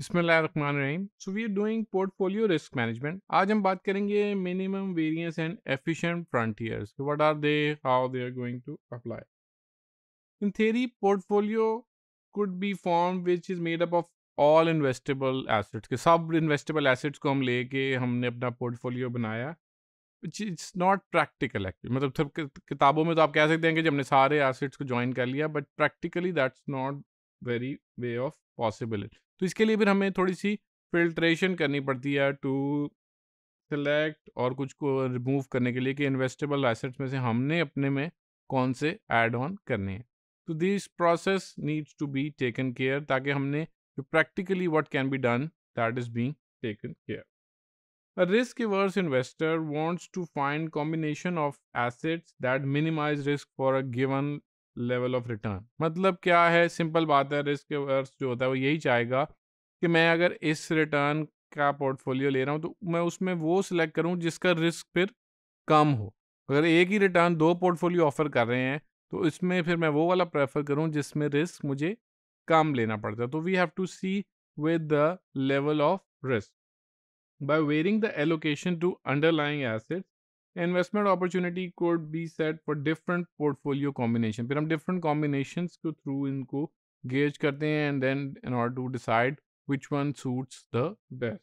बसमीम so we are doing portfolio risk management आज हम बात करेंगे minimum variance and efficient frontiers what are they how they are going to apply in theory portfolio could be form which is made up of all investable assets के सब investable assets को हम लेके हमने अपना पोर्टफोलियो बनाया which it's not practical actually मतलब किताबों में तो आप कह सकते हैं कि जब हमने सारे एसेट्स को ज्वाइन कर लिया but practically that's not very way of possibility तो इसके लिए फिर हमें थोड़ी सी फिल्ट्रेशन करनी पड़ती है टू सेलेक्ट और कुछ को रिमूव करने के लिए कि इन्वेस्टेबल एसेट्स में से हमने अपने में कौन से ऐड ऑन करने हैं तो this process needs to be taken care ताकि हमने जो practically what can be done that is being taken care a risk averse investor wants to find combination of assets that minimize risk for a given level of return मतलब क्या है simple बात है risk verse जो होता है वो यही चाहेगा कि मैं अगर इस रिटर्न का पोर्टफोलियो ले रहा हूँ तो मैं उसमें वो सिलेक्ट करूँ जिसका रिस्क फिर कम हो अगर एक ही रिटर्न दो पोर्टफोलियो ऑफर कर रहे हैं तो इसमें फिर मैं वो वाला प्रेफर करूँ जिसमें रिस्क मुझे कम लेना पड़ता है तो we have to see with the level of risk by varying the allocation to underlying assets investment opportunity could be set for different portfolio combination फिर हम डिफरेंट कॉम्बिनेशन के थ्रू इनको गेज करते हैं and then in order to decide which one suits the best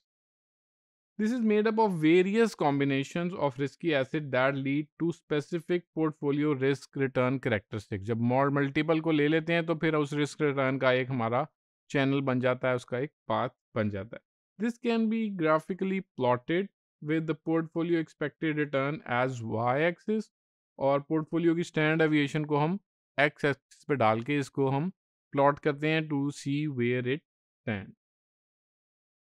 this is made up of various combination of risky asset that lead to specific portfolio risk return characteristic जब mod multiple को ले लेते हैं तो फिर उस risk return का एक हमारा चैनल बन जाता है उसका एक पाथ बन जाता है this can be graphically plotted with the portfolio expected return as y axis और portfolio की standard deviation को हम x axis पे डाल के इसको हम plot करते हैं to see where it stands.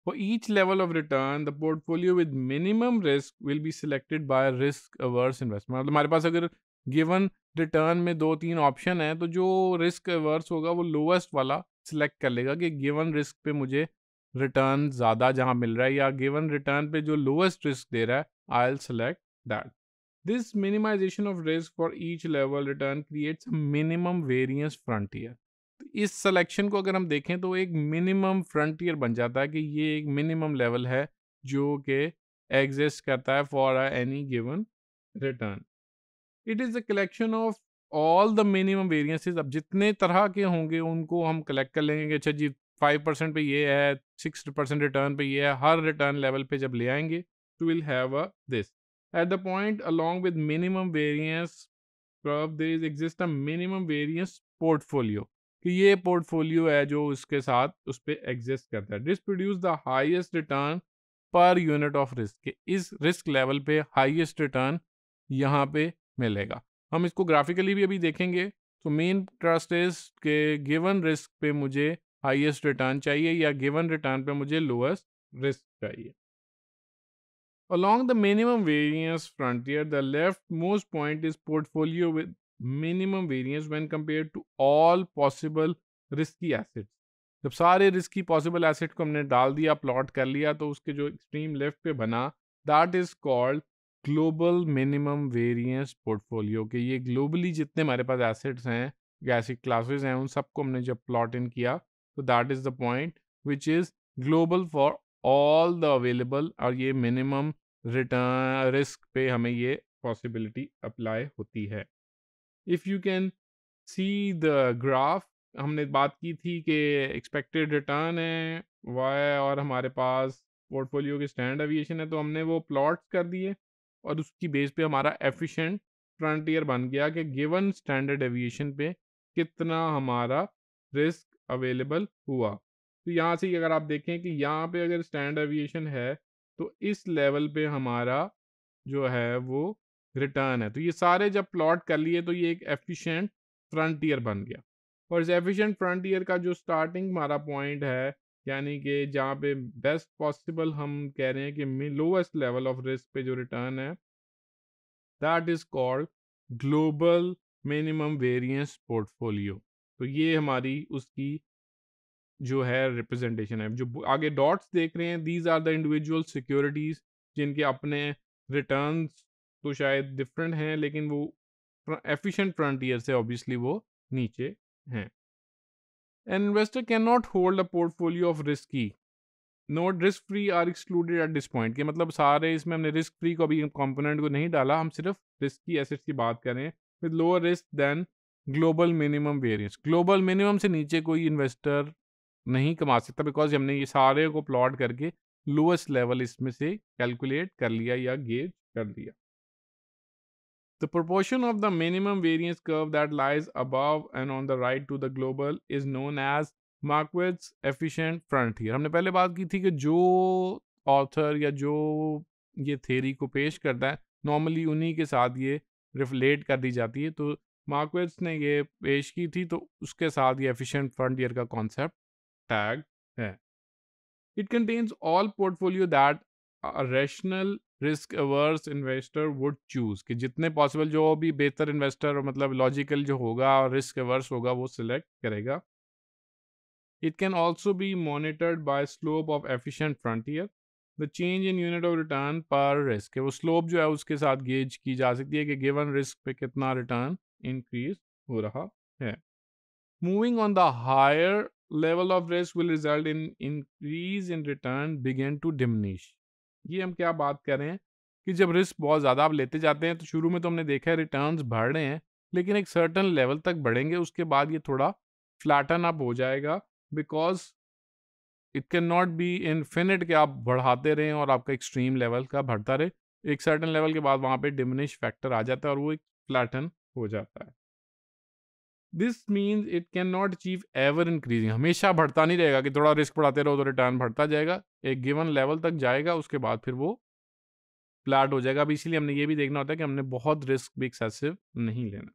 For each level of return, the portfolio with minimum risk will be selected by risk averse investment. मतलब हमारे पास अगर given रिटर्न में दो तीन ऑप्शन हैं तो जो रिस्क एवर्स होगा वो लोवेस्ट वाला सिलेक्ट कर लेगा कि गिवन रिस्क पे मुझे रिटर्न ज़्यादा जहाँ मिल रहा है या गिवन रिटर्न पे जो लोएस्ट रिस्क दे रहा है I'll select that this minimization of risk for each level return creates minimum variance frontier इस सिलेक्शन को अगर हम देखें तो एक मिनिमम फ्रंटियर बन जाता है कि ये एक मिनिमम लेवल है जो कि एग्जिस्ट करता है for any given return it is a collection of all the minimum variances अब जितने तरह के होंगे उनको हम कलेक्ट कर लेंगे अच्छा जी फाइव परसेंट पे ये है सिक्स परसेंट रिटर्न पे ये है हर रिटर्न लेवल पे जब ले आएंगे to will have a this at the point along with minimum variance curve there is exist a minimum variance portfolio कि ये पोर्टफोलियो है जो उसके साथ उस पर एग्जिस्ट करता है this produce the highest return per unit of risk के इस रिस्क लेवल पे हाइएस्ट रिटर्न यहाँ पे मिलेगा हम इसको ग्राफिकली भी अभी देखेंगे तो मेन ट्रस्ट इज के गिवन रिस्क पे मुझे हाईएस्ट रिटर्न चाहिए या गिवन रिटर्न पे मुझे लोएस्ट रिस्क चाहिए the minimum variance frontier the left most point is portfolio with minimum variance when compared to all possible risky assets जब सारे रिस्की पॉसिबल एसेट को हमने डाल दिया प्लॉट कर लिया तो उसके जो एक्सट्रीम लेफ्ट पे बना that is called global minimum variance portfolio के ये ग्लोबली जितने हमारे पास एसेट्स हैं या ऐसी क्लासेस हैं उन सबको हमने जब प्लॉट इन किया तो that is the point which is global for all the available और ये मिनिमम रिटर्न रिस्क पे हमें ये पॉसिबिलिटी अप्लाई होती है if you can see the graph हमने बात की थी कि एक्सपेक्टेड रिटर्न है वाय और हमारे पास पोर्टफोलियो के स्टैंड एविएशन है तो हमने वो प्लॉट्स कर दिए और उसकी बेस पे हमारा एफिशिएंट फ्रंटियर बन गया कि गिवन स्टैंडर्ड एविएशन पे कितना हमारा रिस्क अवेलेबल हुआ तो यहाँ से अगर आप देखें कि यहाँ पे अगर स्टैंड एविएशन है तो इस लेवल पे हमारा जो है वो रिटर्न है तो ये सारे जब प्लॉट कर लिए तो ये एक एफिशिएंट फ्रंटियर बन गया और इस एफिशिएंट फ्रंटियर का जो स्टार्टिंग हमारा पॉइंट है यानी कि जहाँ पे बेस्ट पॉसिबल हम कह रहे हैं कि लोएस्ट लेवल ऑफ रिस्क पे जो रिटर्न है that is called global minimum variance portfolio तो ये हमारी उसकी जो है रिप्रेजेंटेशन है जो आगे डॉट्स देख रहे हैं these are the individual securities जिनके अपने रिटर्न तो शायद डिफरेंट हैं लेकिन वो एफिशिएंट फ्रंटियर से ऑब्वियसली वो नीचे हैं an investor can not hold a portfolio of risky not risk free are excluded at this point के मतलब सारे इसमें हमने रिस्क फ्री को अभी कॉम्पोनेंट को नहीं डाला हम सिर्फ रिस्की एसेट्स की बात करें with lower risk than global minimum variance global minimum से नीचे कोई इन्वेस्टर नहीं कमा सकता बिकॉज हमने ये सारे को प्लॉट करके लोएस्ट लेवल इसमें से कैलकुलेट कर लिया या गेज कर लिया the proportion of the minimum variance curve that lies above and on the right to the global is known as Markowitz efficient frontier हमने पहले बात की थी कि जो ऑथर या जो ये थेरी को पेश करता है नॉर्मली उन्हीं के साथ ये रिफ्लेट कर दी जाती है तो मार्कवेज ने ये पेश की थी तो उसके साथ ये एफिशिएंट ईयर का कॉन्सेप्ट टैग है it contains all portfolio that rational risk averse investor would choose कि जितने पॉसिबल जो भी बेहतर इन्वेस्टर मतलब लॉजिकल जो होगा और रिस्क अवर्स होगा वो सिलेक्ट करेगा it can also be monitored by slope of efficient frontier the change in unit of return per risk वो स्लोप जो है उसके साथ गेज की जा सकती है कि गिवन रिस्क पे कितना रिटर्न इंक्रीज हो रहा है moving on the higher level of risk will result in increase in return begin to diminish ये हम क्या बात कर रहे हैं कि जब रिस्क बहुत ज़्यादा आप लेते जाते हैं तो शुरू में तो हमने देखा है रिटर्न बढ़ रहे हैं लेकिन एक सर्टन लेवल तक बढ़ेंगे उसके बाद ये थोड़ा फ्लैटन अप हो जाएगा because it can not be infinite कि आप बढ़ाते रहें और आपका एक्सट्रीम लेवल का बढ़ता रहे एक सर्टन लेवल के बाद वहाँ पे डिमिनिश फैक्टर आ जाता है और वो एक फ्लैटन हो जाता है this means it can not achieve ever increasing हमेशा बढ़ता नहीं रहेगा कि थोड़ा रिस्क बढ़ाते रहो तो रिटर्न बढ़ता जाएगा एक गिवन लेवल तक जाएगा उसके बाद फिर वो फ्लैट हो जाएगा अब इसीलिए हमने ये भी देखना होता है कि हमने बहुत रिस्क भी एक्सेसिव नहीं लेना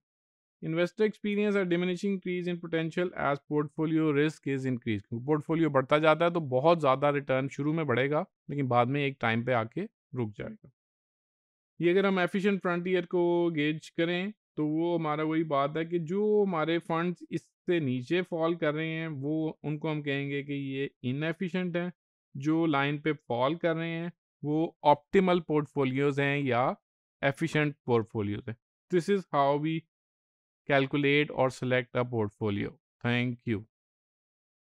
इन्वेस्टर एक्सपीरियंस और diminishing increase in potential as portfolio risk is increase portfolio बढ़ता जाता है तो बहुत ज़्यादा रिटर्न शुरू में बढ़ेगा लेकिन बाद में एक टाइम पे आके रुक जाएगा ये अगर हम एफिशिएंट फ्रंटियर को गेज करें तो वो हमारा वही बात है कि जो हमारे फंड्स इससे नीचे फॉल कर रहे हैं वो उनको हम कहेंगे कि ये इनएफिशिएंट हैं जो लाइन पे फॉल कर रहे हैं वो ऑप्टिमल पोर्टफोलियोज हैं या एफिशिएंट पोर्टफोलियोज हैं this is how we calculate और select a portfolio thank you